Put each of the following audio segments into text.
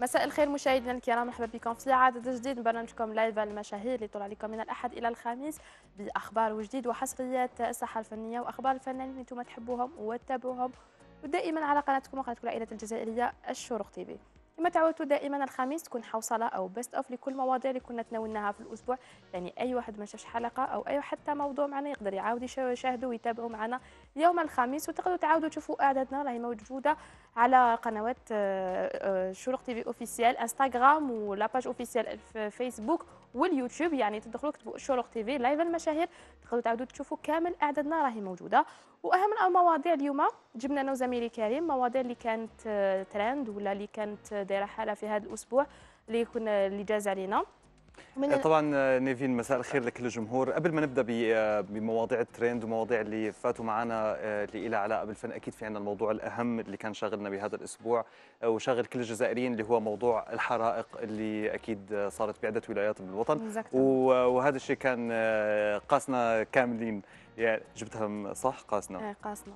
مساء الخير مشاهدينا الكرام مرحبا بكم في عدد جديد من برنامجكم لايف المشاهير اللي طلع عليكم من الاحد الى الخميس باخبار وجديد وحصريات الساحه الفنيه واخبار الفنانين اللي انتم تحبوهم وتتابعوهم ودائما على قناتكم وقناتكم العائله الجزائريه الشروق في كما تعودتوا دائما الخميس تكون حوصله او بيست اوف لكل المواضيع اللي كنا تناولناها في الاسبوع يعني اي واحد ما شافش حلقه او اي حتى موضوع معنا يقدر يعاود يشاهدوا ويتابعوا معنا يوم الخميس وتقدروا تعاودوا تشوفوا اعدادنا راهي موجوده على قنوات آه، آه، شروق تي في اوفيسيال انستغرام ولاباج اوفيسيال اوفيسيال فيسبوك واليوتيوب يعني تدخلوا كتبوا شروق تي في لايف المشاهير تقدروا تعاودوا تشوفوا كامل اعدادنا راهي موجوده واهم المواضيع اليوم جبنا انا وزميلي كريم مواضيع اللي كانت ترند ولا اللي كانت دايره حاله في هذا الاسبوع اللي يكون اللي جاز علينا آه، طبعا آه، نيفين مساء الخير لكل الجمهور قبل ما نبدا آه، بمواضيع الترند ومواضيع اللي فاتوا معنا اللي لها علاقه بالفن اكيد في عندنا الموضوع الاهم اللي كان شاغلنا بهذا الاسبوع وشاغل كل الجزائريين اللي هو موضوع الحرائق اللي اكيد صارت بعده ولايات بالوطن وهذا الشيء كان قاسنا كاملين يعني جبتها صح قاسنا ايه قاسنا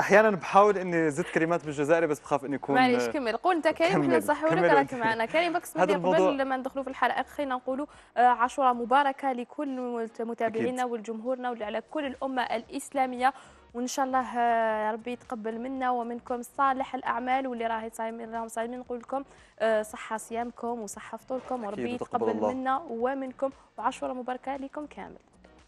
احيانا بحاول اني زدت كلمات بالجزائري بس بخاف اني اكون معليش كمل قول انت كريم احنا نصحوا لك راك معنا كريم بكس بدي قبل ما ندخلوا في الحلقه خلينا نقولوا آه، عاشوراء مباركه لكل متابعينا والجمهورنا واللي على كل الامه الاسلاميه وان شاء الله آه، ربي يتقبل منا ومنكم صالح الاعمال واللي راهي صايمين راهم صايمين نقول لكم آه، صحه صيامكم وصحه فطوركم وربي يتقبل منا ومنكم وعاشوراء مباركه لكم كامل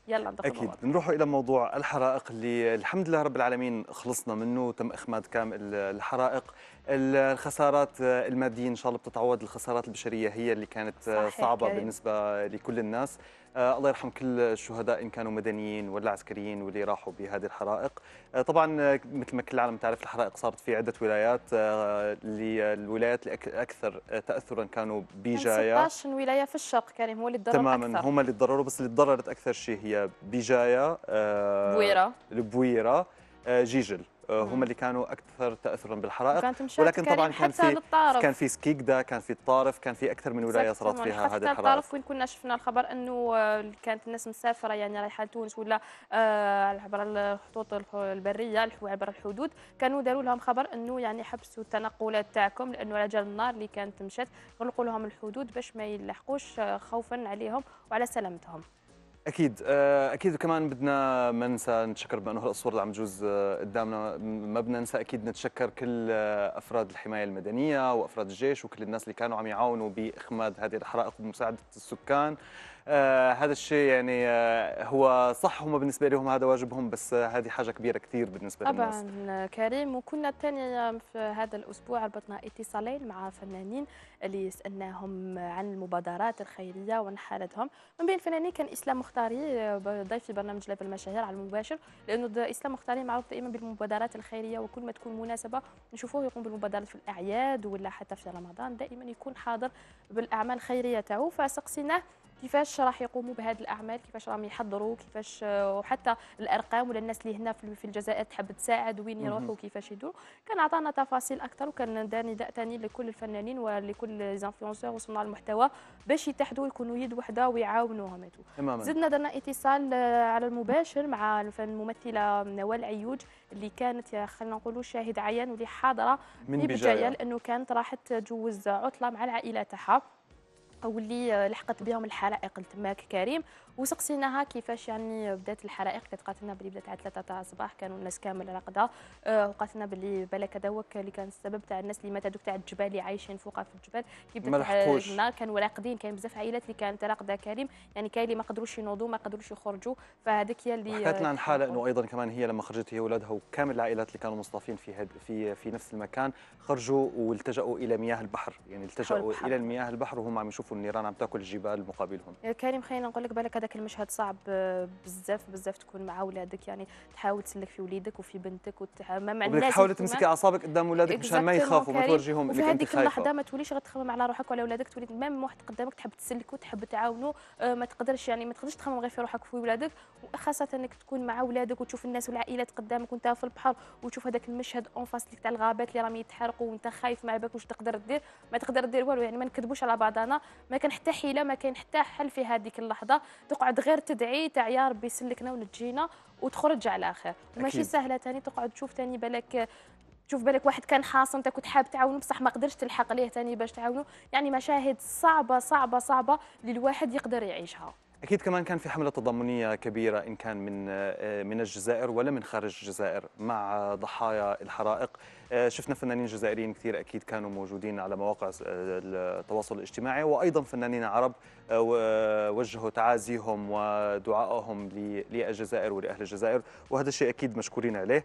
يلا انتقل اكيد بنروح الى موضوع الحرائق اللي الحمد لله رب العالمين خلصنا منه تم اخماد كامل الحرائق الخسارات الماديه ان شاء الله بتتعوض الخسارات البشريه هي اللي كانت صعبه بالنسبه لكل الناس آه، الله يرحم كل الشهداء ان كانوا مدنيين ولا عسكريين واللي راحوا بهذه الحرائق آه، طبعا آه، مثل ما كل العالم تعرف الحرائق صارت في عده ولايات اللي الولايات الاكثر تاثرا كانوا بجايا 16 يعني ولايه في الشرق كريم هو اللي تضرروا تماما أكثر. هم اللي تضرروا بس اللي تضررت اكثر شيء هي آه بويره آه جيجل آه، هم اللي كانوا اكثر تاثرا بالحرائق ولكن طبعا كان في كان في سكيكدا كان في الطارف كان في اكثر من ولايه صارت فيها هذه الحرائق الطارف وين كنا شفنا الخبر انه آه، كانت الناس مسافره يعني رايحه لتونس ولا آه، عبر الخطوط البريه عبر الحدود كانوا داروا لهم خبر انه يعني حبسوا التنقلات تاعكم لانه على جال النار اللي كانت مشات غلقوا لهم الحدود باش ما يلحقوش خوفا عليهم وعلى سلامتهم اكيد آه، اكيد وكمان بدنا ما ننسى نتشكر بانه هالصور اللي عم تجوز قدامنا ما بدنا ننسى اكيد نتشكر كل افراد الحمايه المدنيه وافراد الجيش وكل الناس اللي كانوا عم يعاونوا باخماد هذه الحرائق ومساعده السكان آه، هذا الشيء يعني آه، هو صح هم بالنسبه لهم هذا واجبهم بس آه، هذه حاجه كبيره كثير بالنسبه طبعا للناس طبعا كريم وكنا ثاني في هذا الاسبوع ربطنا اتصالين مع فنانين اللي سالناهم عن المبادرات الخيريه وعن حالتهم من بين الفنانين كان اسلام مختاري ضيف في برنامج لاب المشاهير على المباشر لانه اسلام مختاري معروف دائما بالمبادرات الخيريه وكل ما تكون مناسبه نشوفوه يقوم بالمبادرات في الاعياد ولا حتى في رمضان دائما يكون حاضر بالاعمال الخيريه تاعو فسقسيناه كيفاش راح يقوموا بهذه الاعمال كيفاش راهم يحضروا كيفاش وحتى آه، الارقام ولا الناس اللي هنا في الجزائر تحب تساعد وين يروحوا كيفاش يدوروا كان عطانا تفاصيل اكثر وكان دار نداء ثاني لكل الفنانين ولكل زانفلونسور وصناع المحتوى باش يتحدوا يكونوا يد وحده ويعاونوهم تماما زدنا درنا اتصال آه، على المباشر مع الممثله نوال عيوج اللي كانت آه، خلينا نقولوا شاهد عيان واللي حاضره من بجايه لانه كانت راح تجوز عطله مع العائله تاعها واللي آه، لحقت بهم الحرائق تماك كريم وسقسيناها كيفاش يعني بدات الحرائق كانت لنا بلي بدات على 3 تاع الصباح كانوا الناس كامل راقده آه وقالت لنا بلي بالك هذاك اللي كان السبب تاع الناس اللي ماتوا تاع الجبال اللي عايشين فوق في الجبال كي بدات النار كانوا راقدين كان بزاف عائلات اللي كانت راقده كريم يعني كاين اللي ما قدروش ينوضوا ما قدروش يخرجوا فهذيك هي اللي حكيت لنا عن آه، حاله انه ايضا كمان هي لما خرجت هي واولادها وكامل العائلات اللي كانوا مصطفين في هد... في في نفس المكان خرجوا والتجأوا الى مياه البحر يعني التجأوا الى مياه البحر وهم عم يشوفوا النيران عم تاكل الجبال مقابلهم كريم خلينا نقول لك بالك هذاك المشهد صعب آه، بزاف بزاف تكون مع ولادك يعني تحاول تسلك في وليدك وفي بنتك وتحاول آه، مع الناس تحاولي تمسكي اعصابك قدام ولادك مشان ما يخافوا ما تورجيهم في انت اللحظه ما توليش غتخمم على روحك وعلى ولادك تولي ميم واحد قدامك تحب تسلكو تحب تعاونو آه، ما تقدرش يعني ما تقدرش تخمم غير في روحك وفي ولادك وخاصه انك تكون مع ولادك وتشوف الناس والعائلات قدامك وانت في البحر وتشوف هذاك المشهد اون فاس تاع الغابات اللي راهم يتحرقوا وانت خايف ما بالك واش تقدر دير ما تقدر دير والو يعني ما نكذبوش على بعضنا ما كان حتى حيله ما كاين حتى حل في هذيك اللحظه تقعد غير تدعي تاع يا ربي يسلكنا ونجينا وتخرج على خير ماشي سهله ثاني تقعد تشوف ثاني بالك تشوف بالك واحد كان حاصم انت كنت حاب تعاونه بصح ما قدرش تلحق ليه ثاني باش تعاونه يعني مشاهد صعبه صعبه صعبه اللي الواحد يقدر يعيشها اكيد كمان كان في حمله تضامنيه كبيره ان كان من آه، من الجزائر ولا من خارج الجزائر مع ضحايا الحرائق آه، شفنا فنانين جزائريين كثير اكيد كانوا موجودين على مواقع آه، التواصل الاجتماعي وايضا فنانين عرب آه، وجهوا تعازيهم ودعائهم للجزائر ولاهل الجزائر وهذا الشيء اكيد مشكورين عليه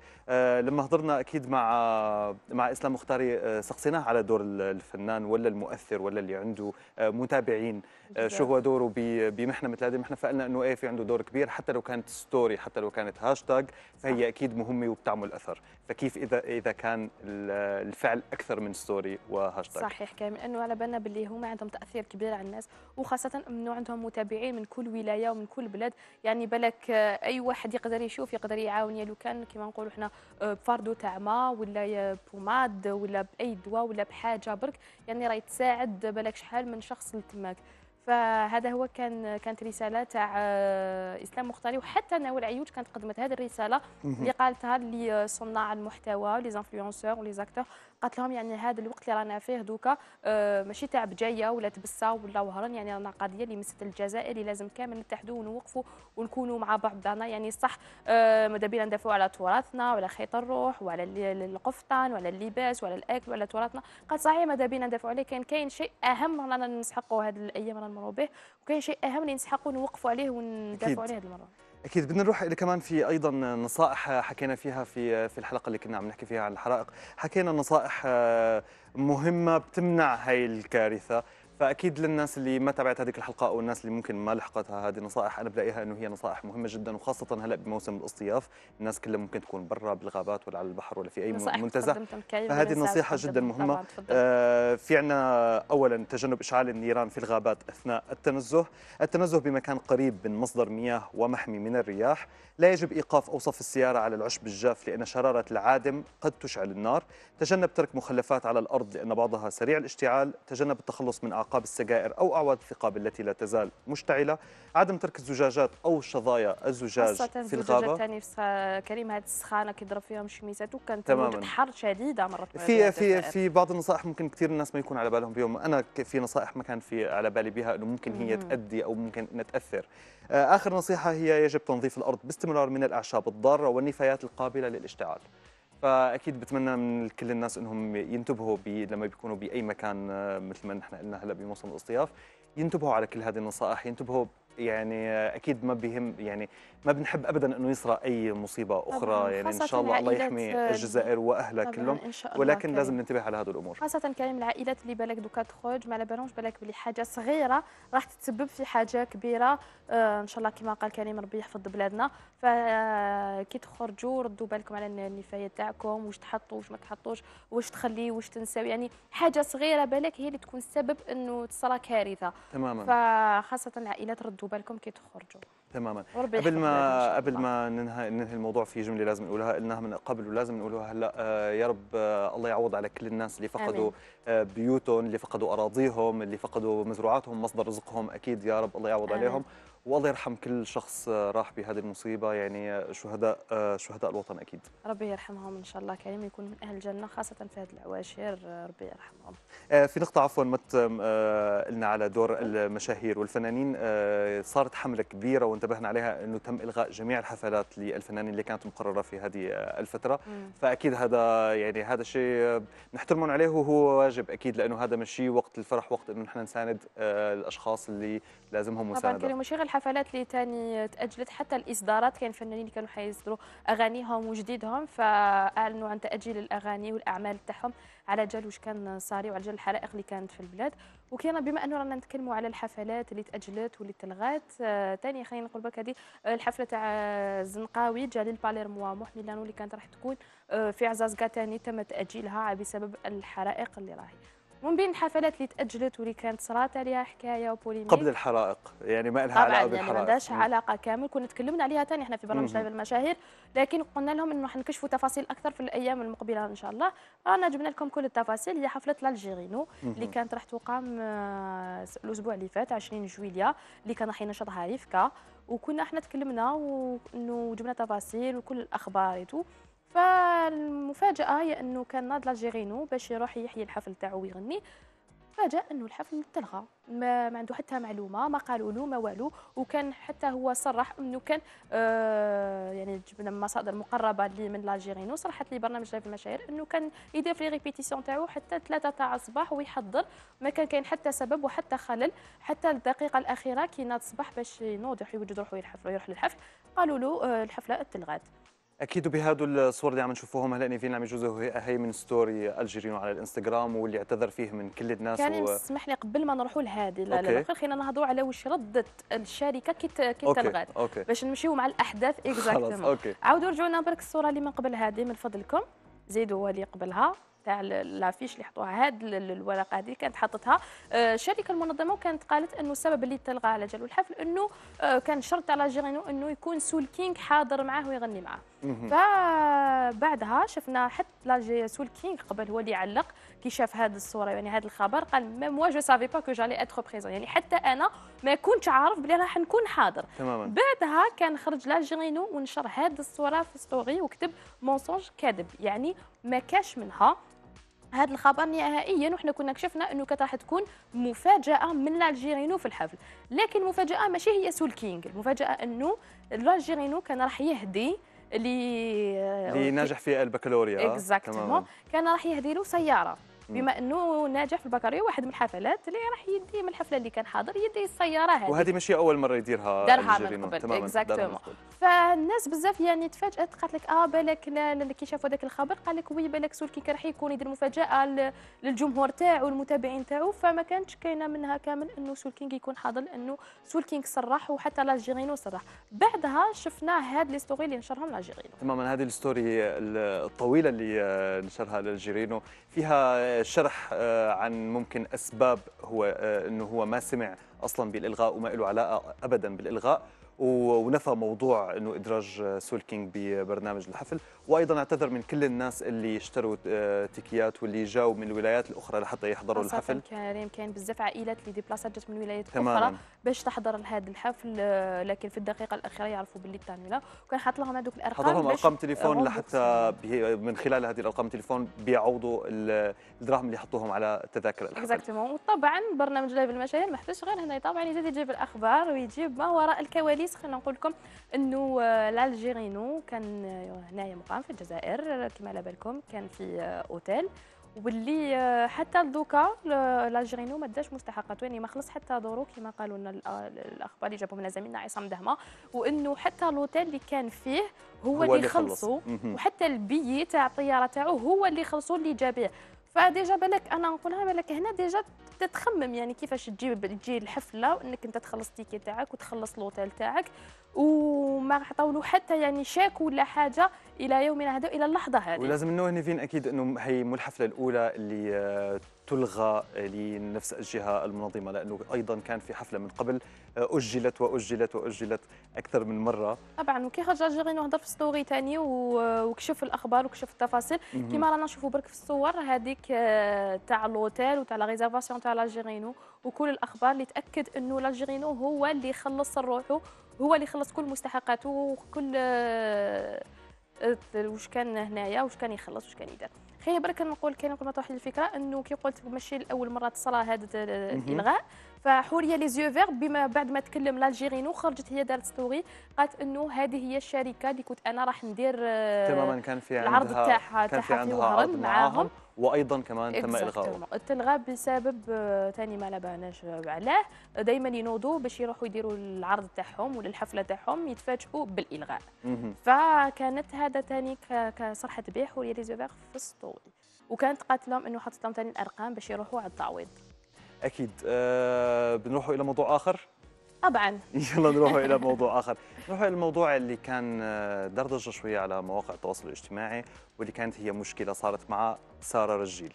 لما هضرنا اكيد مع مع اسلام مختاري سقسيناه على دور الفنان ولا المؤثر ولا اللي عنده متابعين شو هو دوره بمحنه مثل هذه المحنه فقلنا انه ايه في عنده دور كبير حتى لو كانت ستوري حتى لو كانت هاشتاج فهي اكيد مهمه وبتعمل اثر فكيف اذا اذا كان الفعل اكثر من ستوري وهاشتاج صحيح كامل لانه على بالنا باللي هما عندهم تاثير كبير على الناس وخاصه انه عندهم متابعين من كل ولايه ومن كل بلاد يعني بالك آه، اي واحد يقدر يشوف يقدر يعاون يا يعني لو كان كما نقولوا حنا آه، بفاردو تاع ما ولا آه، بوماد ولا باي دواء ولا بحاجه برك يعني راهي تساعد بالك شحال من شخص لتماك فهذا هو كان كانت رساله تاع آه، اسلام مختاري وحتى نوال عيوج كانت قدمت هذه الرساله اللي قالتها لصناع المحتوى لي زانفلونسور ولي زاكتور قالت لهم يعني هذا الوقت اللي رانا فيه دوكا آه، ماشي تاع بجايه ولا تبسه ولا وهران يعني رانا قضيه اللي مست الجزائر اللي لازم كامل نتحدوا ونوقفوا ونكونوا مع بعضنا يعني صح آه، ماذا بينا ندافعوا على تراثنا وعلى خيط الروح وعلى القفطان وعلى اللباس وعلى الاكل وعلى تراثنا قال صحيح ماذا بينا ندافعوا عليه كان كاين شيء اهم رانا نسحقوا هذه الايام رانا نمروا به وكاين شيء اهم اللي نسحقوا نوقفوا عليه وندافعوا عليه هذه المره اكيد بدنا نروح الى كمان في ايضا نصائح حكينا فيها في في الحلقه اللي كنا عم نحكي فيها عن الحرائق حكينا نصائح مهمه بتمنع هاي الكارثه فاكيد للناس اللي ما تابعت هذيك الحلقه او الناس اللي ممكن ما لحقتها هذه نصائح انا بلاقيها انه هي نصائح مهمه جدا وخاصه هلا بموسم الاصطياف الناس كلها ممكن تكون برا بالغابات ولا على البحر ولا في اي منتزه فهذه النصيحه جدا مهمه آه في عنا اولا تجنب اشعال النيران في الغابات اثناء التنزه التنزه بمكان قريب من مصدر مياه ومحمي من الرياح لا يجب ايقاف اوصاف السياره على العشب الجاف لان شراره العادم قد تشعل النار تجنب ترك مخلفات على الارض لان بعضها سريع الاشتعال تجنب التخلص من اعقاب أعقاب السجائر أو أعواد الثقاب التي لا تزال مشتعلة عدم ترك الزجاجات أو شظايا الزجاج في الغابة خاصة في كريم هذه السخانة كيضرب فيها مشميسات وكانت تماما حر شديدة مرات في في في بعض النصائح ممكن كثير الناس ما يكون على بالهم بهم أنا في نصائح ما كان في على بالي بها أنه ممكن هي تأدي أو ممكن أنها تأثر آه، آخر نصيحة هي يجب تنظيف الأرض باستمرار من الأعشاب الضارة والنفايات القابلة للاشتعال فاكيد بتمنى من كل الناس انهم ينتبهوا بي لما بيكونوا باي مكان آه، مثل ما نحن قلنا هلا بموسم الاصطياف ينتبهوا على كل هذه النصائح ينتبهوا يعني اكيد ما بهم يعني ما بنحب ابدا انه يصرى اي مصيبه اخرى يعني ان شاء الله الله يحمي آه، الجزائر واهلها كلهم ولكن كريم. لازم ننتبه على هذه الامور خاصه كريم العائلات اللي بالك دوكا تخرج ما على بالهمش بالك بلي حاجه صغيره راح تتسبب في حاجه كبيره آه، ان شاء الله كما قال كريم ربي يحفظ بلادنا فكي آه، تخرجوا ردوا بالكم على النفايات تاعكم واش تحطوا واش ما تحطوش واش تخلي واش تنساو يعني حاجه صغيره بالك هي اللي تكون سبب انه تصرى كارثه تماما فخاصه العائلات ردوا خذوا بالكم كي تخرجوا تماما قبل ما قبل ما ننهي ننهي الموضوع في جمله لازم نقولها قلناها من قبل ولازم نقولها هلا آه، يا رب آه، الله يعوض على كل الناس اللي فقدوا آمين. آه، بيوتهم اللي فقدوا اراضيهم اللي فقدوا مزروعاتهم مصدر رزقهم اكيد يا رب الله يعوض آمين. عليهم والله يرحم كل شخص آه، راح بهذه المصيبه يعني آه، شهداء آه، شهداء الوطن اكيد ربي يرحمهم ان شاء الله كريم يكون من اهل الجنه خاصه في هذه العواشر ربي يرحمهم في نقطه عفوا ما قلنا على دور المشاهير والفنانين صارت حمله كبيره وانتبهنا عليها انه تم الغاء جميع الحفلات للفنانين اللي كانت مقرره في هذه الفتره فاكيد هذا يعني هذا شيء نحترمهم عليه وهو واجب اكيد لانه هذا مشي وقت الفرح وقت انه نحن نساند الاشخاص اللي لازمهم مساعده طبعا كريم مشغل الحفلات اللي تاني تاجلت حتى الاصدارات كان فنانين اللي كانوا حيصدروا اغانيهم وجديدهم فاعلنوا عن تاجيل الاغاني والاعمال تاعهم على جال واش كان صاري وعلى جال الحرائق اللي كانت في البلاد وكان بما انه رانا نتكلموا على الحفلات اللي تاجلت واللي تلغات ثاني آه خلينا نقول بك هذه آه، الحفله تاع الزنقاوي آه، جليل موا محملانو اللي كانت راح تكون آه في عزازكا ثاني تم تاجيلها بسبب الحرائق اللي راهي ومن بين الحفلات اللي تاجلت واللي كانت صرات عليها حكايه وبوليميك قبل الحرائق يعني ما لها علاقه يعني بالحرائق طبعا ما عندهاش علاقه كامل كنا تكلمنا عليها ثاني احنا في برنامج لايف المشاهير لكن قلنا لهم انه راح نكشفوا تفاصيل اكثر في الايام المقبله ان شاء الله رانا جبنا لكم كل التفاصيل هي حفله لالجيرينو اللي كانت راح تقام آه، الاسبوع اللي فات 20 جويليا اللي كان راح ينشطها ريفكا وكنا احنا تكلمنا وانه جبنا تفاصيل وكل الاخبار فالمفاجاه هي انه كان ناضل الجيرينو باش يروح يحيي الحفل تاعو ويغني فاجأ انه الحفل تلغى ما, ما عنده حتى معلومه ما قالوا له ما والو وكان حتى هو صرح انه كان آه يعني جبنا مصادر مقربه لي من لاجيرينو صرحت لي برنامج لايف المشاهير انه كان يدير في ريبيتيسيون تاعو حتى 3 تاع الصباح ويحضر ما كان كاين حتى سبب وحتى خلل حتى الدقيقه الاخيره كي ناض الصباح باش ينوض يوجد روحو يروح للحفل قالوا له آه الحفله تلغات اكيد بهذو الصور اللي عم نشوفوهم هلا فينا عم يجوزوا هي من ستوري الجيرينو على الانستغرام واللي اعتذر فيه من كل الناس كان و... اسمح لي قبل ما نروحوا لهذه لا لا خلينا نهضروا على واش ردت الشركه كي كي تلغات باش نمشيو مع الاحداث اكزاكتومون عاودوا رجعونا برك الصوره اللي من قبل هذه من فضلكم زيدوا اللي قبلها تاع لافيش اللي حطوها هاد الورقه هذه كانت حطتها آه، الشركه المنظمه وكانت قالت انه السبب اللي تلغى على جالو الحفل انه آه، كان شرط على جيرينو انه يكون سول كينغ حاضر معاه ويغني معاه فبعدها شفنا حتى لاجي سول كينغ قبل هو اللي علق كي شاف هذه الصوره يعني هذا الخبر قال ميم موا جو سافي با كو جالي اتر بريزون يعني حتى انا ما كنتش عارف بلي راح نكون حاضر تماما بعدها كان خرج لاجينو ونشر هذه الصوره في ستوري وكتب مونسونج كذب يعني ما كاش منها هذا الخبر نهائيا وحنا كنا كشفنا انه كانت راح تكون مفاجاه من الجيرينو في الحفل لكن المفاجاه ماشي هي سول كينغ المفاجاه انه الجيرينو كان راح يهدي اللي اللي ناجح فيها البكالوريا اكزاكتومون كان راح يهدي له سياره بما انه ناجح في البكالوريا واحد من الحفلات اللي راح يدي من الحفله اللي كان حاضر يدي السياره هذه وهذه ماشي اول مره يديرها دارها من قبل اكزاكتومون فالناس بزاف يعني تفاجات قالت لك اه بالك كي شافوا هذاك الخبر قال لك وي بالك سولكي كان راح يكون يدير مفاجاه للجمهور تاعو والمتابعين تاعو فما كانتش كاينه منها كامل انه سولكينغ يكون حاضر لانه سولكينغ صرح وحتى لاجيرينو صرح بعدها شفنا هاد لي ستوري اللي نشرهم لاجيرينو تماما هذه الستوري الطويله اللي آه، نشرها لاجيرينو فيها شرح آه، عن ممكن اسباب هو آه، انه هو ما سمع اصلا بالالغاء وما له علاقه ابدا بالالغاء ونفى موضوع انه ادراج سولكينج ببرنامج الحفل وايضا اعتذر من كل الناس اللي اشتروا آه، تيكيات واللي جاوا من الولايات الاخرى لحتى يحضروا الحفل كريم كان بزاف عائلات اللي بلاصات جات من ولايات اخرى باش تحضر لهذا الحفل آه، لكن في الدقيقه الاخيره يعرفوا باللي تعملها وكان حاط لهم هذوك الارقام حاط لهم ارقام تليفون لحتى من خلال هذه الارقام تليفون بيعوضوا الدراهم اللي حطوهم على تذاكر الحفل اكزاكتومون وطبعا برنامج لايف المشاهير ما غير هنا طبعا يزيد يجيب الاخبار ويجيب ما وراء الكواليس الخميس خلينا نقول لكم انه آه، لالجيرينو كان آه، هنايا مقام في الجزائر كما على بالكم كان في آه، اوتيل واللي حتى لدوكا لالجيرينو ما داش مستحقاته يعني ما خلص حتى دورو كما قالوا لنا الاخبار اللي جابوا لنا زميلنا عصام دهمه وانه حتى الاوتيل اللي كان فيه هو, هو اللي خلصوا وحتى البيي تاع الطياره تاعو هو اللي خلصوا اللي جابيه فديجا بالك انا نقولها بالك هنا ديجا تتخمم يعني كيفاش تجيب تجي الحفله وانك انت تخلص التيكي تاعك وتخلص لوتيل تاعك وما راح طولوا حتى يعني شاك ولا حاجه الى يومنا هذا الى اللحظه هذه ولازم هنا فين اكيد انه هي مو الحفله الاولى اللي آه، تلغى لنفس الجهه المنظمه لانه ايضا كان في حفله من قبل اجلت واجلت واجلت اكثر من مره طبعا وكي خرج الجيري وهضر في ستوري ثاني وكشف الاخبار وكشف التفاصيل كما رانا نشوفوا برك في الصور هذيك آه، تاع لوتيل وتاع لا ريزيرفاسيون تاع لاجيرينو وكل الاخبار اللي تاكد انه لاجيرينو هو اللي خلص روحه هو اللي خلص كل مستحقاته وكل آه، آه، واش كان هنايا واش كان يخلص واش كان يدير خير برك نقول كاين نقول ما الفكره انه كي قلت ماشي لاول مره تصرى هذا الالغاء فحوريه لي زيو فيغ بما بعد ما تكلم لالجيرينو خرجت هي دارت ستوري قالت انه هذه هي الشركه اللي كنت انا راح ندير آه، تماما كان في عندها العرض تاعها كان في عندها عرض معاهم وايضا كمان تم الغاء تلغى بسبب ثاني آه، ما لاباناش علاه دائما ينوضوا باش يروحوا يديروا العرض تاعهم ولا الحفله تاعهم يتفاجئوا بالالغاء فكانت هذا ثاني كصرحه بيح ولي في ستوري وكانت قالت لهم انه حطت لهم ثاني الارقام باش يروحوا على التعويض اكيد أه بنروحوا الى موضوع اخر طبعا آه، يلا نروح الى موضوع اخر نروح الى الموضوع اللي كان آه، دردشه شويه على مواقع التواصل الاجتماعي واللي كانت هي مشكله صارت مع ساره رجيل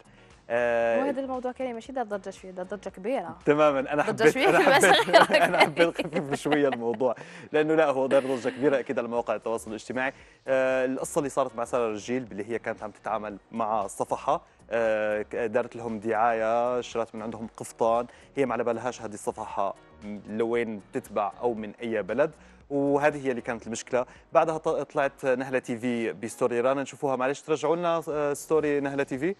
آه وهذا الموضوع كان ماشي دار ضجه شويه دار ضجه كبيره تماما انا حبيت انا حبيت انا حبيت خفيف شويه الموضوع لانه لا هو دار ضجه كبيره اكيد على مواقع التواصل الاجتماعي آه القصه اللي صارت مع ساره رجيل اللي هي كانت عم تتعامل مع صفحه آه، دارت لهم دعايه شرات من عندهم قفطان هي ما على بالهاش هذه الصفحه لوين تتبع او من اي بلد وهذه هي اللي كانت المشكله بعدها طلعت نهله تي في بستوري رانا نشوفوها معلش ترجعوا لنا آه، ستوري نهله تي في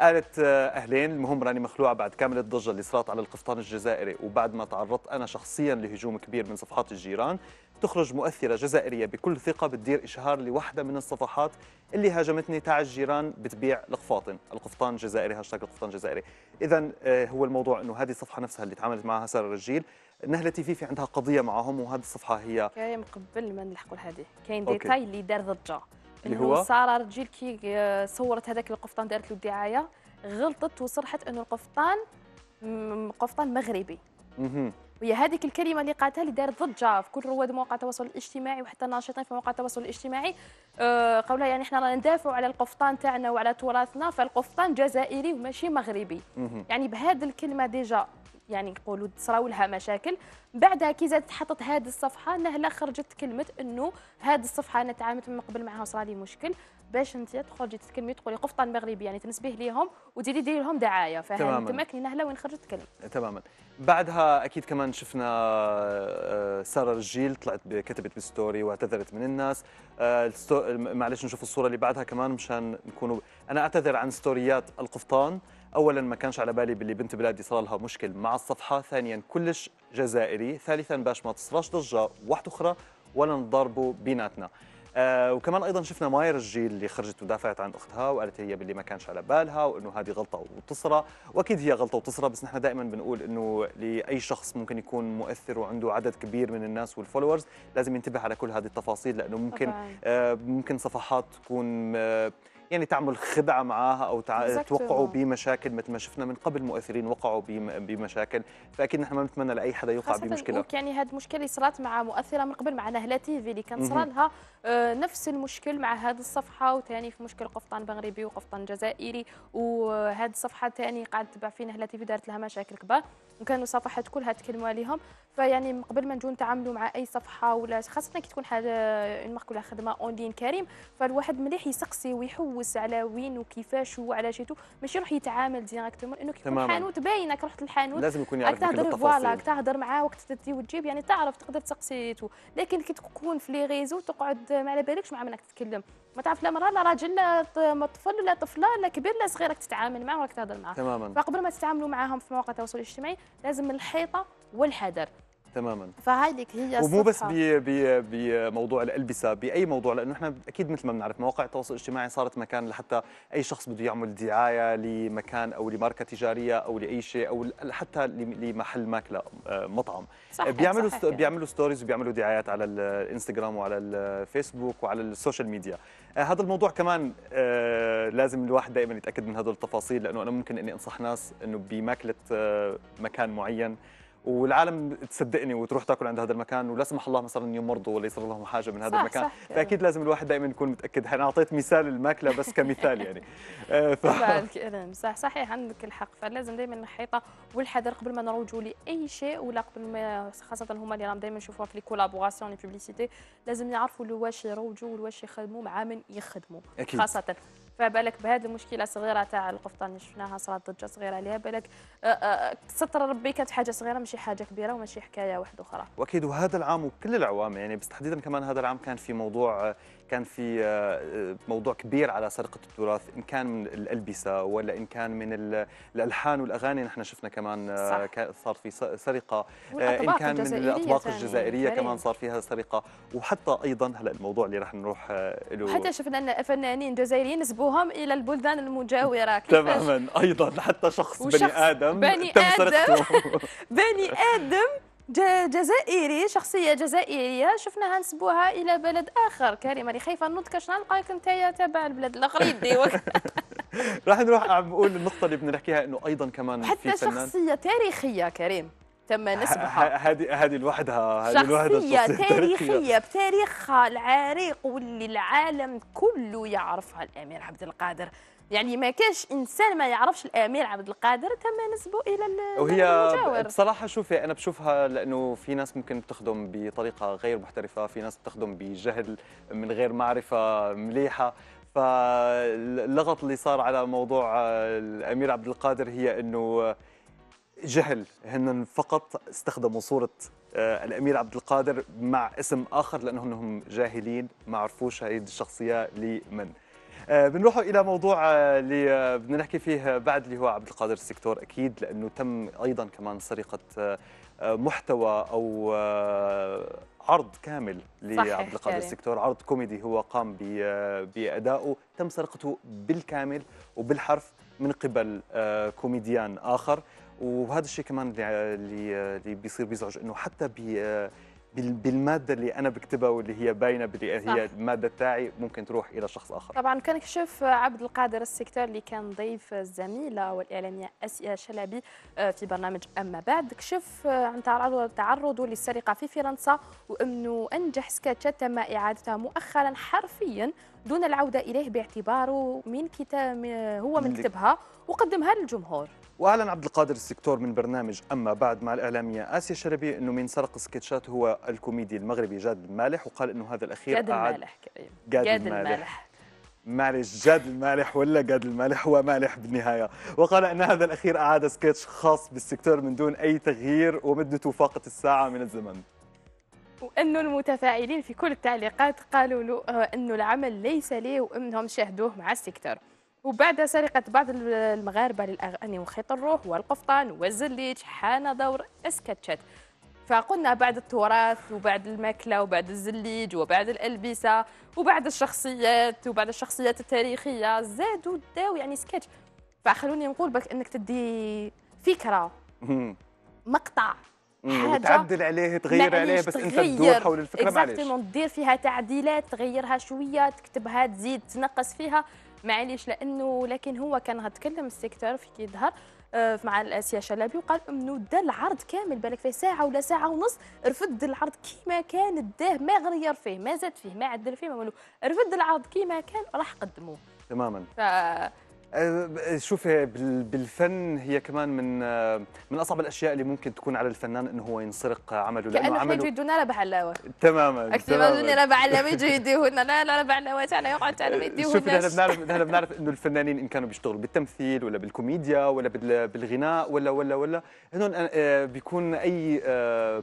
قالت آه، اهلين المهم راني مخلوعه بعد كامل الضجه اللي صارت على القفطان الجزائري وبعد ما تعرضت انا شخصيا لهجوم كبير من صفحات الجيران تخرج مؤثره جزائريه بكل ثقه بتدير اشهار لوحده من الصفحات اللي هاجمتني تاع الجيران بتبيع القفاطن القفطان الجزائري هاشتاج القفطان الجزائري اذا آه، هو الموضوع انه هذه الصفحه نفسها اللي تعاملت معها ساره الرجيل نهله تي في في عندها قضيه معهم وهذه الصفحه هي قبل ما نلحقوا لهذه كاين ديتاي اللي دار ضجه اللي هو ساره رجيل كي آه، صورت هذاك القفطان دارت له الدعايه غلطت وصرحت انه القفطان قفطان مغربي وهي هذيك الكلمه اللي قالتها اللي دارت ضجه في كل رواد مواقع التواصل الاجتماعي وحتى الناشطين في مواقع التواصل الاجتماعي آه، قالوا يعني احنا رانا ندافعوا على القفطان تاعنا وعلى تراثنا فالقفطان جزائري وماشي مغربي يعني بهذه الكلمه ديجا يعني يقولوا صراو لها مشاكل بعدها كي زادت حطت هذه الصفحه نهلا خرجت كلمه انه هذه الصفحه انا تعاملت من قبل معها لي مشكل باش انت تخرجي تتكلمي تقولي قفطان مغربي يعني تنسبيه ليهم وتزيدي ديري لهم دعايه فهمتمك نهلا وين خرجت تكلم تماما بعدها اكيد كمان شفنا آه، ساره رجيل طلعت كتبت بستوري واعتذرت من الناس آه، معلش نشوف الصوره اللي بعدها كمان مشان نكونوا انا اعتذر عن ستوريات القفطان اولا ما كانش على بالي باللي بنت بلادي صار لها مشكل مع الصفحه ثانيا كلش جزائري ثالثا باش ما تصراش ضجه واحده اخرى ولا نضربوا بيناتنا آه وكمان ايضا شفنا ماير الجيل اللي خرجت ودافعت عن اختها وقالت هي باللي ما كانش على بالها وانه هذه غلطه وتصرى واكيد هي غلطه وتصرى بس نحن دائما بنقول انه لاي شخص ممكن يكون مؤثر وعنده عدد كبير من الناس والفولورز لازم ينتبه على كل هذه التفاصيل لانه ممكن آه ممكن صفحات تكون آه يعني تعمل خدعه معاها او تع... توقعوا بمشاكل مثل ما شفنا من قبل مؤثرين وقعوا بمشاكل فاكيد نحن ما بنتمنى لاي حدا يوقع بمشكله يعني هذه المشكله صارت مع مؤثره من قبل مع نهله تيفي اللي كان صار لها آه، نفس المشكل مع هذه الصفحه وثاني في مشكل قفطان مغربي وقفطان جزائري وهذه الصفحه ثاني قاعد تبع في نهله تيفي دارت لها مشاكل كبار وكانوا صفحات كلها تكلموا عليهم فيعني من قبل ما نجوا نتعاملوا مع اي صفحه ولا خاصه كي تكون حاجه مارك ولا خدمه اون لين كريم فالواحد مليح يسقسي ويحوس يدوس على وين وكيفاش وعلى شيتو ماشي يروح يتعامل ديريكتومون انه كيكون حانوت باينك رحت للحانوت لازم يكون يعرف تهضر فوالا تهضر معاه وقت تدي وتجيب يعني تعرف تقدر تسقسي لكن كي تكون في لي ريزو تقعد ما على بالكش مع منك تتكلم ما تعرف لا مراه لا راجل لا طفل لا طفله لا كبير لا صغير راك تتعامل معاه وراك تهضر معاه تماما فقبل ما تتعاملوا معاهم في مواقع التواصل الاجتماعي لازم الحيطه والحذر تماما فهيديك هي ومو بس بموضوع الالبسه باي موضوع لانه احنا اكيد مثل ما بنعرف مواقع التواصل الاجتماعي صارت مكان لحتى اي شخص بده يعمل دعايه لمكان او لماركه تجاريه او لاي شيء او حتى لمحل ماكله آه، مطعم صحيح آه، بيعملوا صحيح. يعني. بيعملوا ستوريز وبيعملوا دعايات على الانستغرام وعلى الفيسبوك وعلى السوشيال ميديا آه، هذا الموضوع كمان لازم الواحد دائما يتاكد من هذول التفاصيل لانه انا ممكن اني انصح ناس انه بماكله مكان معين والعالم تصدقني وتروح تاكل عند هذا المكان ولا سمح الله مثلا يمرضوا ولا يصير لهم حاجه من هذا صح المكان صح فاكيد لازم الواحد دائما يكون متاكد انا اعطيت مثال الماكله بس كمثال يعني آه، ف... صح صحيح عندك الحق فلازم دائما الحيطه والحذر قبل ما نروجوا لاي شيء ولا قبل ما خاصه هما اللي راهم دائما نشوفوها في الكولابوراسيون بيبليسيتي لازم يعرفوا واش يروجوا واش يخدموا مع من يخدموا أكيد. خاصه فبالك بهذه المشكله صغيره تاع القفطان اللي شفناها صارت ضجه صغيره عليها بالك آه، آه، آه، ستر ربي كانت حاجه صغيره ماشي حاجه كبيره وماشي حكايه واحده اخرى واكيد وهذا العام وكل العوام يعني بس تحديدا كمان هذا العام كان في موضوع كان في آه، آه، موضوع كبير على سرقه التراث ان كان من الالبسه ولا ان كان من الالحان والاغاني نحن شفنا كمان آه، صح. صار في سرقه ان كان من الاطباق الجزائريه كمان صار فيها سرقه وحتى ايضا هلا الموضوع اللي رح نروح له حتى شفنا ان فنانين جزائريين نسبوهم الى البلدان المجاوره تماما ايضا حتى شخص بني ادم بني ادم بني ادم جزائري شخصية جزائرية شفناها نسبوها إلى بلد آخر كريمة اللي خايفة نوض كاش نلقاك أنت تابع البلاد المغربي راح نروح نقول النقطة اللي بدنا نحكيها إنه أيضا كمان حتى في شخصية تاريخية كريم تم نسبها هذه هذه لوحدها هذه لوحدها شخصية تاريخية بتاريخها العريق واللي العالم كله يعرفها الأمير عبد القادر يعني ما كاش انسان ما يعرفش الامير عبد القادر تم نسبه الى المجاور وهي بصراحه شوفي انا بشوفها لانه في ناس ممكن تخدم بطريقه غير محترفه في ناس بتخدم بجهل من غير معرفه مليحه فاللغط اللي صار على موضوع الامير عبد القادر هي انه جهل هن فقط استخدموا صوره آه، الامير عبد القادر مع اسم اخر لانهم جاهلين ما عرفوش هيدي الشخصيه لمن آه، بنروحوا الى موضوع آه، اللي آه، بدنا نحكي فيه بعد اللي هو عبد القادر السكتور اكيد لانه تم ايضا كمان سرقه محتوى او عرض كامل لعبد القادر السكتور عرض كوميدي هو قام بادائه تم سرقته بالكامل وبالحرف من قبل كوميديان اخر وهذا الشيء كمان اللي بيصير بيزعج انه حتى بي بالماده اللي انا بكتبها واللي هي باينه باللي هي الماده تاعي ممكن تروح الى شخص اخر طبعا كان كشف عبد القادر السكتار اللي كان ضيف الزميله والاعلاميه اسيا شلبي آه، في برنامج اما بعد كشف عن تعرضه للسرقه في فرنسا وانه انجح سكتشات تم اعادتها مؤخرا حرفيا دون العوده اليه باعتباره من كتاب هو من كتبها وقدمها للجمهور واعلن عبد القادر السكتور من برنامج اما بعد مع الاعلاميه اسيا شربي انه من سرق سكتشات هو الكوميدي المغربي جاد المالح وقال انه هذا الاخير جاد المالح جاد, جاد المالح, المالح. معلش جاد المالح ولا جاد المالح هو مالح بالنهاية وقال أن هذا الأخير أعاد سكتش خاص بالسكتور من دون أي تغيير ومدته فاقت الساعة من الزمن وانه المتفاعلين في كل التعليقات قالوا له آه، أنه العمل ليس لي وأنهم شاهدوه مع السكتور وبعد سرقة بعض المغاربة للأغاني وخيط الروح والقفطان والزليج حان دور اسكتشات فقلنا بعد التراث وبعد الماكلة وبعد الزليج وبعد الألبسة وبعد الشخصيات وبعد الشخصيات التاريخية زادوا داو يعني سكتش فخلوني نقول بك أنك تدي فكرة مقطع حاجه تعدل عليه تغير عليه بس انت تدور حول الفكره معليش دير فيها تعديلات تغيرها شويه تكتبها تزيد تنقص فيها معليش لانه لكن هو كان غتكلم السيكتور في كي ظهر آه، مع الاسيا شلبي وقال انه دا العرض كامل بالك فيه ساعه ولا ساعه ونص رفد العرض كيما كان داه ما غير فيه ما زاد فيه ما عدل فيه ما والو رفد العرض كيما كان راح قدموه تماما ف... أه، شوف بالفن هي كمان من آه، من اصعب الاشياء اللي ممكن تكون على الفنان انه هو ينسرق عمله لانه عمله كانه يدونا على بحلاوه تماما اكثر ما ربع علاوه يجوا يديهونا لا لا ربع علاوه يقعد تاعنا ما شوف نحن بنعرف نحن بنعرف انه الفنانين ان كانوا بيشتغلوا بالتمثيل ولا بالكوميديا ولا بالغناء ولا ولا ولا هن آه، بيكون اي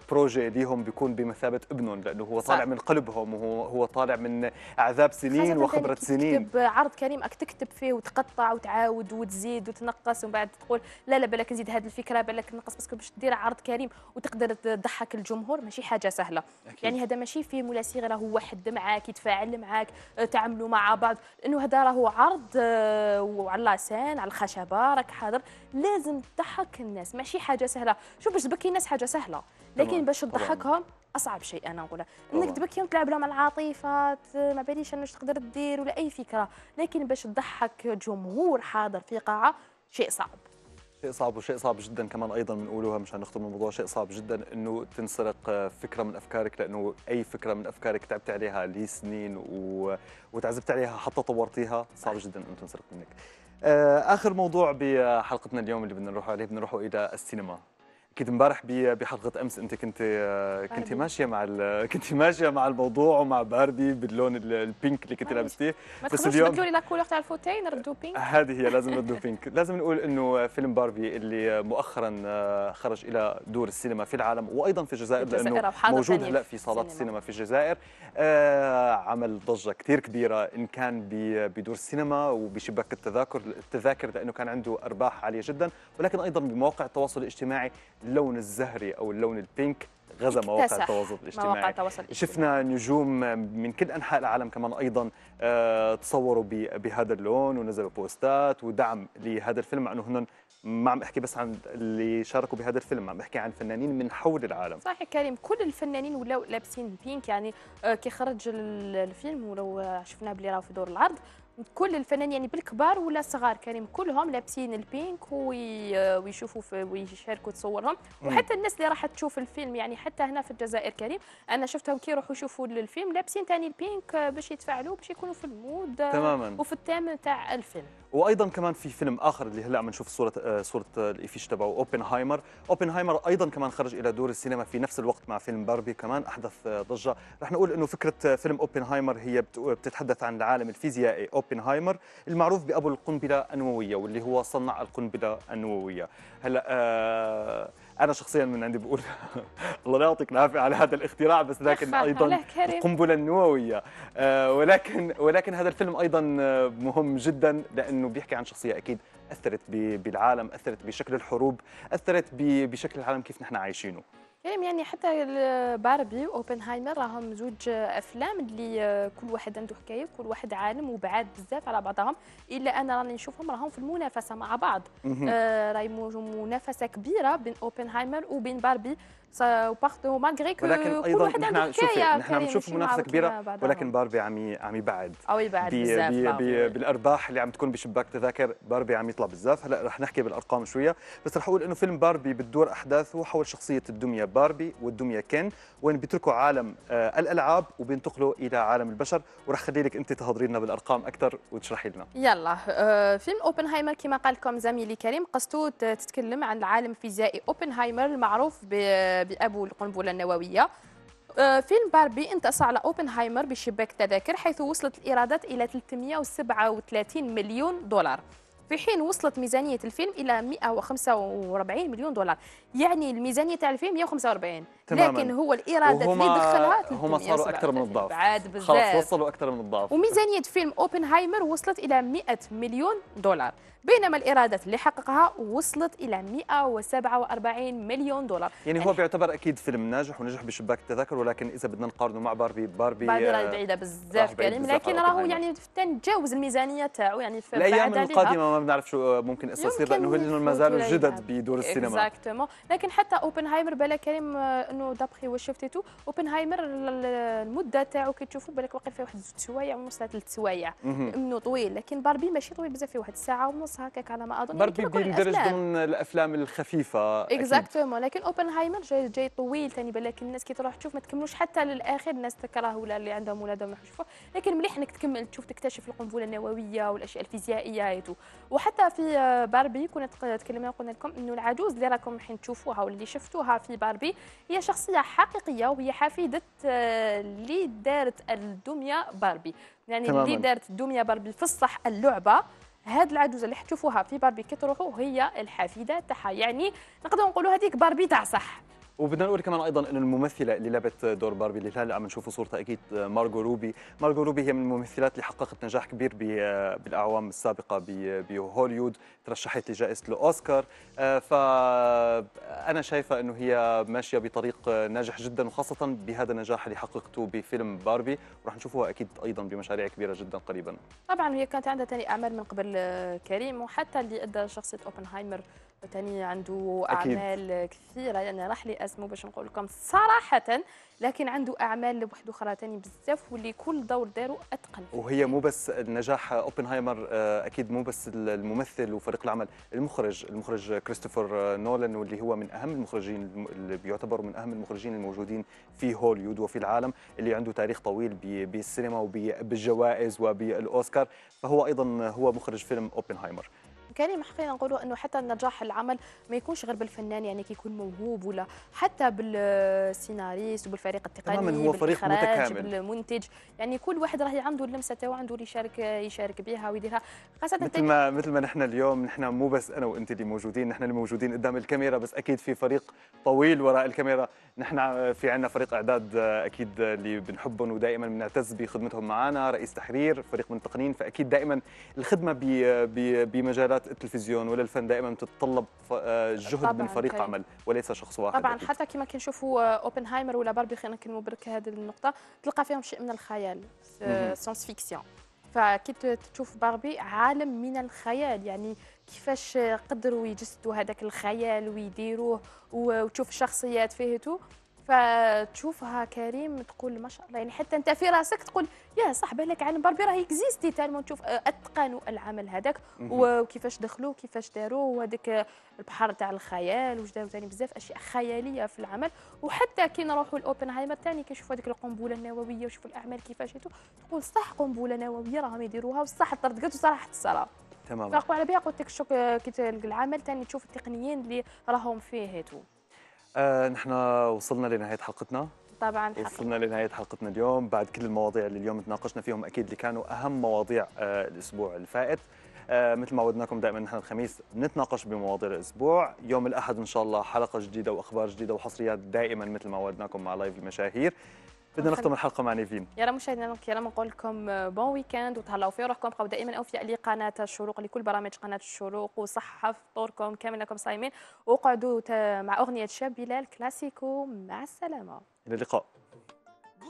بروجي ليهم بيكون بمثابه ابنهم لانه هو طالع من قلبهم وهو هو طالع من اعذاب سنين وخبره سنين عرض كريم اك تكتب فيه وتقطع وتعاود وتزيد وتنقص ومن بعد تقول لا لا بالك نزيد هذه الفكره بالك نقص باسكو باش دير عرض كريم وتقدر تضحك الجمهور ماشي حاجه سهله أكيد. يعني هذا ماشي فيلم ولا صغيره هو واحد معاك يتفاعل معاك تعاملوا مع بعض لانه هذا راهو عرض وعلى آه، اللسان على الخشبه راك حاضر لازم تضحك الناس ماشي حاجه سهله شوف باش تبكي الناس حاجه سهله لكن باش تضحكهم اصعب شيء انا نقولها انك دبك يوم تلعب لهم العاطفه ما باليش انش تقدر دير ولا اي فكره لكن باش تضحك جمهور حاضر في قاعه شيء صعب شيء صعب وشيء صعب جدا كمان ايضا بنقولوها مشان نختم الموضوع شيء صعب جدا انه تنسرق فكره من افكارك لانه اي فكره من افكارك تعبت عليها لسنين و... وتعزبت عليها حتى طورتيها صعب جدا انه تنسرق منك آه، اخر موضوع بحلقتنا اليوم اللي بدنا نروح عليه بدنا نروح الى السينما كنت امبارح بحلقه امس انت كنت آه، كنت ماشيه مع كنت ماشيه مع الموضوع ومع باربي باللون البينك اللي كنت لابستيه بس اليوم بدلوا لي لا كولور تاع الفوتين نردو بينك هذه هي لازم نردو بينك لازم نقول انه فيلم باربي اللي مؤخرا آه، خرج الى دور السينما في العالم وايضا في الجزائر لانه موجود هلا في صالات السينما في الجزائر آه عمل ضجه كثير كبيره ان كان بدور السينما وبشباك التذاكر التذاكر لانه كان عنده ارباح عاليه جدا ولكن ايضا بمواقع التواصل الاجتماعي اللون الزهري أو اللون البينك غزا مواقع التواصل الاجتماعي مواقع التواصل الاجتماعي. شفنا نجوم من كل انحاء العالم كمان ايضا آه، تصوروا بهذا اللون ونزلوا بوستات ودعم لهذا الفيلم مع انه هن ما عم احكي بس عن اللي شاركوا بهذا الفيلم عم بحكي عن فنانين من حول العالم صحيح كريم كل الفنانين ولاو لابسين بينك يعني آه، كي خرج الفيلم ولو شفناه بلي راه في دور العرض كل الفنانين يعني بالكبار ولا الصغار كريم كلهم لابسين البينك آه، ويشوفوا ويشاركوا تصورهم وحتى الناس اللي راح تشوف الفيلم يعني حتى هنا في الجزائر كريم انا شفتهم كي يروحوا يشوفوا الفيلم لابسين ثاني البينك آه، باش يتفاعلوا باش يكونوا في المود آه، تماما وفي التام تاع الفيلم وايضا كمان في فيلم اخر اللي هلا عم نشوف صوره صوره الافيش تبعه اوبنهايمر اوبنهايمر ايضا كمان خرج الى دور السينما في نفس الوقت مع فيلم باربي كمان احدث ضجه رح نقول انه فكره فيلم اوبنهايمر هي بتتحدث عن العالم الفيزيائي اوبنهايمر المعروف بابو القنبله النوويه واللي هو صنع القنبله النوويه هلا آه انا شخصيا من عندي بقول الله لا يعطيك العافيه على هذا الاختراع بس لكن ايضا القنبله النوويه آه ولكن ولكن هذا الفيلم ايضا آه، مهم جدا لانه بيحكي عن شخصيه اكيد اثرت بالعالم اثرت بشكل الحروب اثرت بشكل العالم كيف نحن عايشينه يعني حتى باربي واوبنهايمر راهم زوج افلام اللي آه، كل واحد عنده حكايه كل واحد عالم وبعاد بزاف على بعضهم الا انا راني نشوفهم راهم في المنافسه مع بعض آه راهي منافسه كبيره بين اوبنهايمر وبين باربي وبارتو كو ولكن ايضا نحن شوفي نحن عم نشوف منافسه كبيره ولكن باربي عم عم يبعد او يبعد بي بزاف بي بي بالارباح اللي عم تكون بشباك تذاكر باربي عم يطلع بزاف هلا رح نحكي بالارقام شويه بس رح اقول انه فيلم باربي بتدور احداثه حول شخصيه الدميه باربي والدميه كين وين بيتركوا عالم آه، الالعاب وبينتقلوا الى عالم البشر ورح خلي لك انت تهضري لنا بالارقام اكثر وتشرحي لنا يلا آه، فيلم اوبنهايمر كما قال لكم زميلي كريم قصته تتكلم عن العالم الفيزيائي اوبنهايمر المعروف ب بأبو القنبلة النووية آه، فيلم باربي انتص على اوبنهايمر بشباك تذاكر حيث وصلت الإيرادات إلى 337 مليون دولار في حين وصلت ميزانية الفيلم إلى 145 مليون دولار يعني الميزانية تاع الفيلم 145 تماماً. لكن هو الإيرادات اللي دخلها هما صاروا أكثر من الضعف عاد بزاف خلاص وصلوا أكثر من الضعف وميزانية فيلم أوبنهايمر وصلت إلى 100 مليون دولار بينما الإيرادات اللي حققها وصلت إلى 147 مليون دولار يعني, هو يعني بيعتبر أكيد فيلم ناجح ونجح بشباك التذاكر ولكن إذا بدنا نقارنه مع باربي باربي باربي آه، راهي بعيدة بزاف كريم لكن راهو يعني تجاوز الميزانية تاعو يعني في الأيام القادمة ما بنعرف شو آه، ممكن يصير لأنه لأنه ما زالوا جدد بدور السينما اكزاكتومون لكن حتى اوبنهايمر بالك كريم آه، انه دابخي واش شفتيتو اوبنهايمر المده تاعو كي تشوفوا بالك واقف في واحد زوج سوايع ونص ثلاث سوايع انه طويل لكن باربي ماشي طويل بزاف فيه واحد ساعه ونص بس هكاك على ما اظن برضه بيندرج ضمن الافلام الخفيفه اكزاكتومون لكن اوبنهايمر جاي جاي طويل ثاني لكن الناس كي تروح تشوف ما تكملوش حتى للاخر الناس تكره ولا اللي عندهم ولادهم ما يشوفوه لكن مليح انك تكمل تشوف تكتشف القنبله النوويه والاشياء الفيزيائيه وحتى في باربي آه، كنا تكلمنا قلنا لكم انه العجوز اللي راكم الحين تشوفوها واللي شفتوها في باربي هي شخصيه حقيقيه وهي حفيده آه، اللي دارت الدميه باربي يعني تماماً. اللي دارت الدميه باربي في الصح اللعبه هاد العجوزه اللي حتشوفوها في باربي كي تروحوا هي الحفيده تاعها يعني نقدر نقولوا هذيك باربي تاع صح وبدنا نقول كمان ايضا انه الممثله اللي لعبت دور باربي اللي هلا عم نشوف صورتها اكيد مارجو روبي، مارجو روبي هي من الممثلات اللي حققت نجاح كبير بالاعوام السابقه بهوليوود، ترشحت لجائزه الاوسكار، آه، فانا شايفه انه هي ماشيه بطريق ناجح جدا وخاصه بهذا النجاح اللي حققته بفيلم باربي، وراح نشوفوها اكيد ايضا بمشاريع كبيره جدا قريبا. طبعا هي كانت عندها ثاني اعمال من قبل آه، كريم وحتى اللي ادى شخصيه اوبنهايمر تاني عنده أكيد. اعمال كثيره يعني راح لي اسمه باش نقول لكم صراحه لكن عنده اعمال لوحده اخرى تاني بزاف واللي كل دور داروا اتقن وهي مو بس نجاح اوبنهايمر آه، اكيد مو بس الممثل وفريق العمل المخرج المخرج كريستوفر نولان واللي هو من اهم المخرجين اللي بيعتبر من اهم المخرجين الموجودين في هوليود وفي العالم اللي عنده تاريخ طويل بالسينما وبالجوائز وبالاوسكار فهو ايضا هو مخرج فيلم اوبنهايمر ما خلينا نقولوا انه حتى نجاح العمل ما يكونش غير بالفنان يعني كيكون موهوب ولا حتى بالسيناريست وبالفريق التقني تماما هو فريق متكامل المنتج يعني كل واحد راهي عنده اللمسه تاعو عنده اللي يشارك يشارك بها ويديرها خاصه مثل ما مثل ما نحن اليوم نحن مو بس انا وانت اللي موجودين نحن اللي موجودين قدام الكاميرا بس اكيد في فريق طويل وراء الكاميرا نحن في عندنا فريق اعداد اكيد اللي بنحبهم ودائما بنعتز بخدمتهم معنا رئيس تحرير فريق من التقنيين فاكيد دائما الخدمه بمجالات التلفزيون ولا الفن دائما بتتطلب آه، جهد من فريق عمل وليس شخص واحد طبعا أكيد. حتى كما كنشوفوا آه، اوبنهايمر ولا باربي خلينا نكلموا برك هذه النقطه تلقى فيهم شيء من الخيال ساينس آه، فيكسيون فكي تشوف باربي عالم من الخيال يعني كيفاش قدروا يجسدوا هذاك الخيال ويديروه وتشوف الشخصيات فيه تو فتشوفها كريم تقول ما شاء الله يعني حتى انت في راسك تقول يا صاحبه لك عالم باربي راه اكزيستي تالمون تشوف اتقنوا آه، العمل هذاك وكيفاش دخلوا كيفاش داروا وهذاك البحر تاع الخيال واش داروا ثاني بزاف اشياء خياليه في العمل وحتى كي نروحوا لاوبنهايمر ثاني كنشوفوا هذيك القنبله النوويه وشوفوا الاعمال كيفاش تقول صح قنبله نوويه راهم يديروها وصح طردقت وصراحه حتصرى تماما فقوا على بها قلت لك كي العمل ثاني تشوف التقنيين اللي راهم فيه هيتو. آه نحن وصلنا لنهايه حلقتنا طبعا حقيقة. وصلنا لنهايه حلقتنا اليوم بعد كل المواضيع اللي اليوم تناقشنا فيهم اكيد اللي كانوا اهم مواضيع آه الاسبوع الفائت آه مثل ما عودناكم دائما نحن الخميس نتناقش بمواضيع الاسبوع يوم الاحد ان شاء الله حلقه جديده واخبار جديده وحصريات دائما مثل ما عودناكم مع لايف المشاهير بدنا نختم الحلقه مع نيفين يلا مشاهدينا الكرام نقول لكم بون ويكاند وتهلاو في روحكم بقاو دائما اوفياء لقناه الشروق لكل برامج قناه الشروق وصحه فطوركم كامل لكم صايمين وقعدوا مع اغنيه شاب بلال كلاسيكو مع السلامه الى اللقاء